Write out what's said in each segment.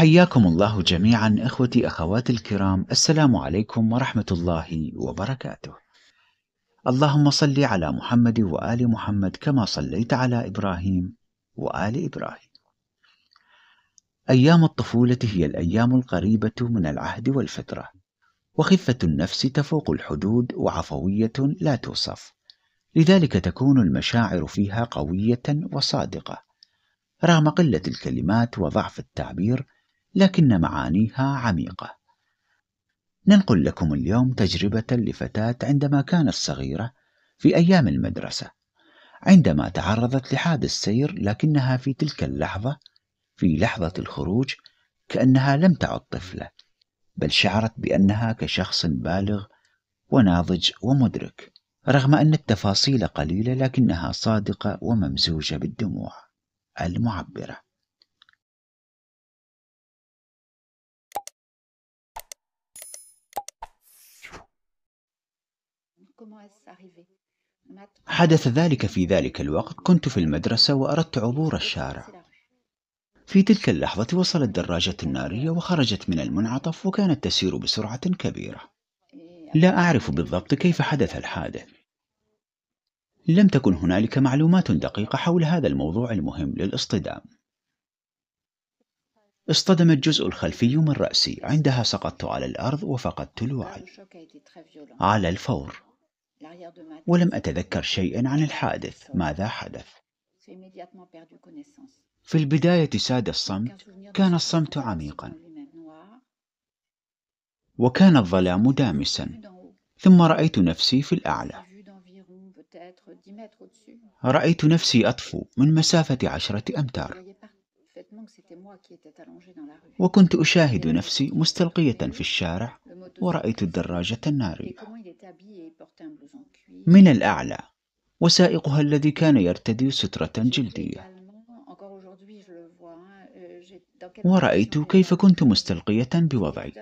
حياكم الله جميعا اخوتي اخواتي الكرام السلام عليكم ورحمه الله وبركاته. اللهم صل على محمد وال محمد كما صليت على ابراهيم وال ابراهيم. ايام الطفوله هي الايام القريبه من العهد والفتره، وخفه النفس تفوق الحدود وعفويه لا توصف، لذلك تكون المشاعر فيها قويه وصادقه. رغم قله الكلمات وضعف التعبير لكن معانيها عميقة. ننقل لكم اليوم تجربة لفتاة عندما كانت صغيرة في أيام المدرسة، عندما تعرضت لحادث سير لكنها في تلك اللحظة، في لحظة الخروج، كأنها لم تعد طفلة، بل شعرت بأنها كشخص بالغ وناضج ومدرك، رغم أن التفاصيل قليلة لكنها صادقة وممزوجة بالدموع المعبرة. حدث ذلك في ذلك الوقت كنت في المدرسة وأردت عبور الشارع في تلك اللحظة وصلت دراجة نارية وخرجت من المنعطف وكانت تسير بسرعة كبيرة لا أعرف بالضبط كيف حدث الحادث لم تكن هنالك معلومات دقيقة حول هذا الموضوع المهم للاصطدام اصطدم الجزء الخلفي من رأسي عندها سقطت على الأرض وفقدت الوعي ah, على الفور ولم أتذكر شيئا عن الحادث ماذا حدث في البداية ساد الصمت كان الصمت عميقا وكان الظلام دامسا ثم رأيت نفسي في الأعلى رأيت نفسي أطفو من مسافة عشرة أمتار وكنت أشاهد نفسي مستلقية في الشارع ورأيت الدراجة النارية من الأعلى وسائقها الذي كان يرتدي سترة جلدية euh, ورأيت كيف كنت مستلقية بوضعي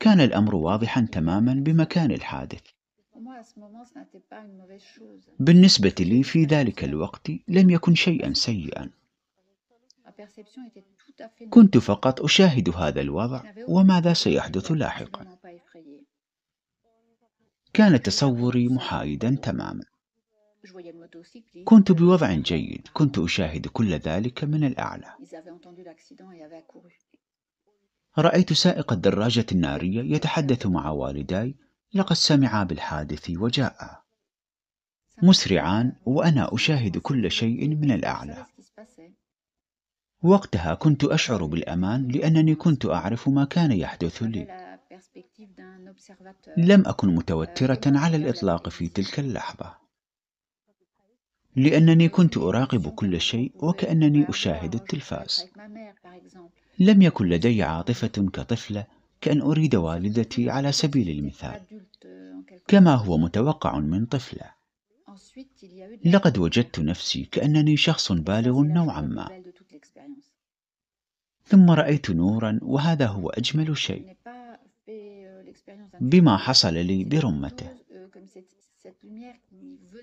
كان الأمر واضحا تماما بمكان الحادث بالنسبة لي في ذلك الوقت لم يكن شيئا سيئا كنت فقط أشاهد هذا الوضع وماذا سيحدث لاحقا كان تصوري محايدا تماما كنت بوضع جيد كنت أشاهد كل ذلك من الأعلى رأيت سائق الدراجة النارية يتحدث مع والداي لقد سمعا بالحادث وجاءا مسرعان وأنا أشاهد كل شيء من الأعلى وقتها كنت أشعر بالأمان لأنني كنت أعرف ما كان يحدث لي. لم أكن متوترة على الإطلاق في تلك اللحظة، لأنني كنت أراقب كل شيء وكأنني أشاهد التلفاز. لم يكن لدي عاطفة كطفلة كأن أريد والدتي على سبيل المثال، كما هو متوقع من طفلة. لقد وجدت نفسي كأنني شخص بالغ نوعا ما. ثم رأيت نورا وهذا هو أجمل شيء بما حصل لي برمته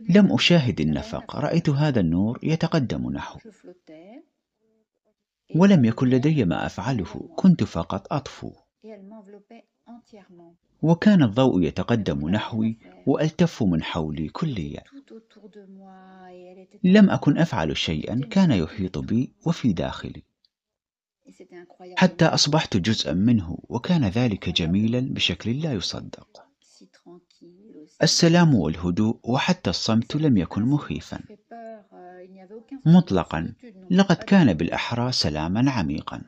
لم أشاهد النفق رأيت هذا النور يتقدم نحو ولم يكن لدي ما أفعله كنت فقط أطفو وكان الضوء يتقدم نحوي والتف من حولي كليا لم اكن افعل شيئا كان يحيط بي وفي داخلي حتى أصبحت جزءا منه وكان ذلك جميلا بشكل لا يصدق السلام والهدوء وحتى الصمت لم يكن مخيفا euh, مطلقا لقد كان بالاحرى سلاما عميقا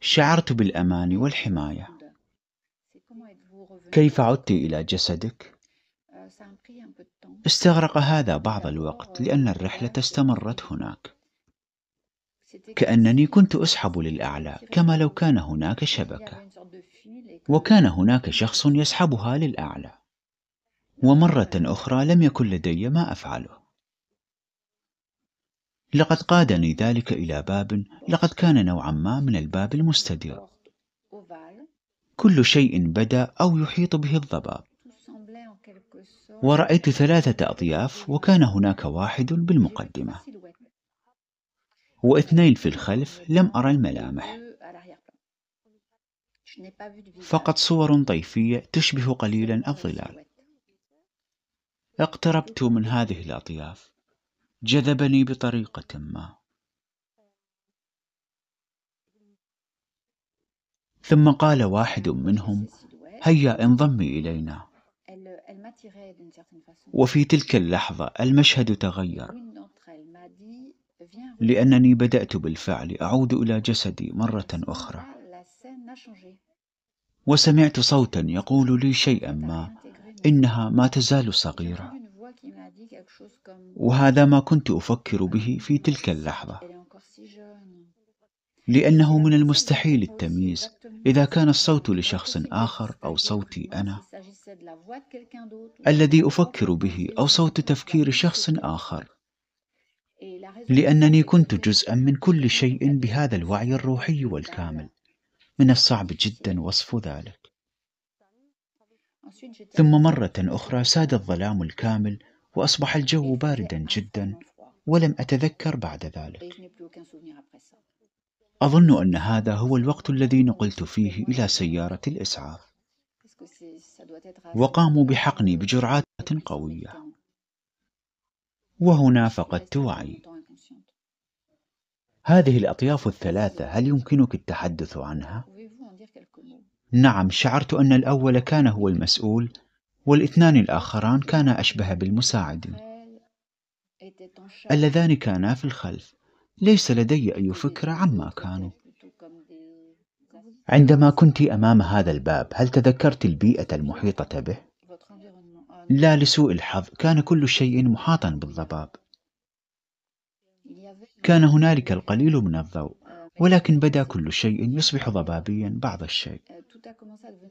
شعرت بالامان والحمايه كيف عدت الى جسدك euh, استغرق هذا بعض الوقت لان الرحله استمرت هناك كأنني كنت أسحب للأعلى كما لو كان هناك شبكة وكان هناك شخص يسحبها للأعلى ومرة أخرى لم يكن لدي ما أفعله لقد قادني ذلك إلى باب لقد كان نوعا ما من الباب المستدير كل شيء بدا أو يحيط به الضباب ورأيت ثلاثة أطياف وكان هناك واحد بالمقدمة واثنين في الخلف لم أرى الملامح فقط صور طيفية تشبه قليلا الظلال اقتربت من هذه الأطياف جذبني بطريقة ما ثم قال واحد منهم هيا انضمي إلينا وفي تلك اللحظة المشهد تغير لأنني بدأت بالفعل أعود إلى جسدي مرة أخرى ah, وسمعت صوتا يقول لي شيئا ما إنها ما تزال صغيرة وهذا ما كنت أفكر به ah, في تلك اللحظة لأنه من المستحيل التمييز إذا كان الصوت لشخص آخر أو صوتي أنا الذي أفكر به أو صوت تفكير شخص آخر لأنني كنت جزءا من كل شيء بهذا الوعي الروحي والكامل من الصعب جدا وصف ذلك ثم مرة أخرى ساد الظلام الكامل وأصبح الجو باردا جدا ولم أتذكر بعد ذلك أظن أن هذا هو الوقت الذي نقلت فيه إلى سيارة الإسعاف وقاموا بحقني بجرعات قوية وهنا فقدت وعي هذه الأطياف الثلاثة هل يمكنك التحدث عنها؟ نعم شعرت أن الأول كان هو المسؤول والاثنان الآخران كانا أشبه بالمساعدين اللذان كانا في الخلف ليس لدي أي فكرة عما كانوا عندما كنت أمام هذا الباب هل تذكرت البيئة المحيطة به؟ لا لسوء الحظ كان كل شيء محاطا بالضباب كان هنالك القليل من الضوء ولكن بدا كل شيء يصبح ضبابيا بعض الشيء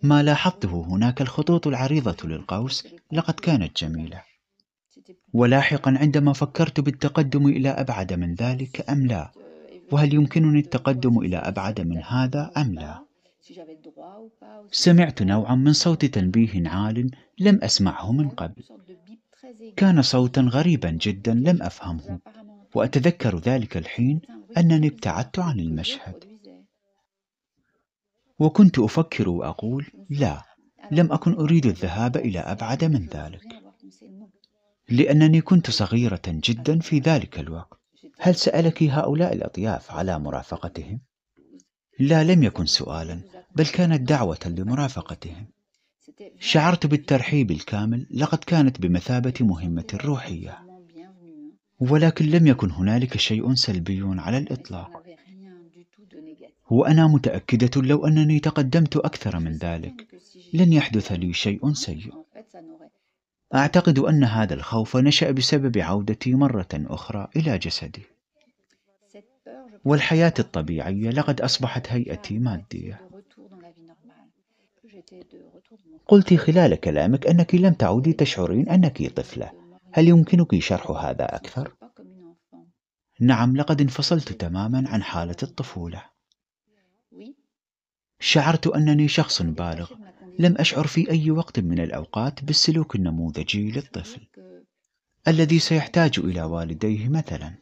ما لاحظته هناك الخطوط العريضه للقوس لقد كانت جميله ولاحقا عندما فكرت بالتقدم الى ابعد من ذلك ام لا وهل يمكنني التقدم الى ابعد من هذا ام لا سمعت نوعا من صوت تنبيه عال لم اسمعه من قبل كان صوتا غريبا جدا لم افهمه وأتذكر ذلك الحين أنني ابتعدت عن المشهد وكنت أفكر وأقول لا لم أكن أريد الذهاب إلى أبعد من ذلك لأنني كنت صغيرة جدا في ذلك الوقت هل سألك هؤلاء الأطياف على مرافقتهم؟ لا لم يكن سؤالا بل كانت دعوة لمرافقتهم شعرت بالترحيب الكامل لقد كانت بمثابة مهمة روحية ولكن لم يكن هنالك شيء سلبي على الإطلاق وأنا متأكدة لو أنني تقدمت أكثر من ذلك لن يحدث لي شيء سيء أعتقد أن هذا الخوف نشأ بسبب عودتي مرة أخرى إلى جسدي والحياة الطبيعية لقد أصبحت هيئتي مادية قلت خلال كلامك أنك لم تعودي تشعرين أنك طفلة هل يمكنك شرح هذا أكثر؟ نعم لقد انفصلت تماما عن حالة الطفولة شعرت أنني شخص بالغ لم أشعر في أي وقت من الأوقات بالسلوك النموذجي للطفل الذي سيحتاج إلى والديه مثلا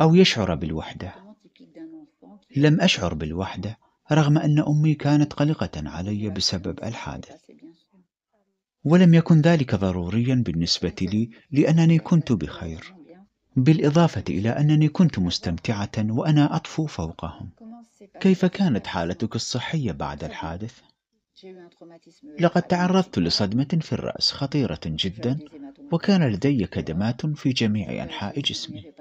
أو يشعر بالوحدة لم أشعر بالوحدة رغم أن أمي كانت قلقة علي بسبب الحادث ولم يكن ذلك ضروريا بالنسبة لي لأنني كنت بخير بالإضافة إلى أنني كنت مستمتعة وأنا أطفو فوقهم كيف كانت حالتك الصحية بعد الحادث؟ لقد تعرضت لصدمة في الرأس خطيرة جدا وكان لدي كدمات في جميع أنحاء جسمي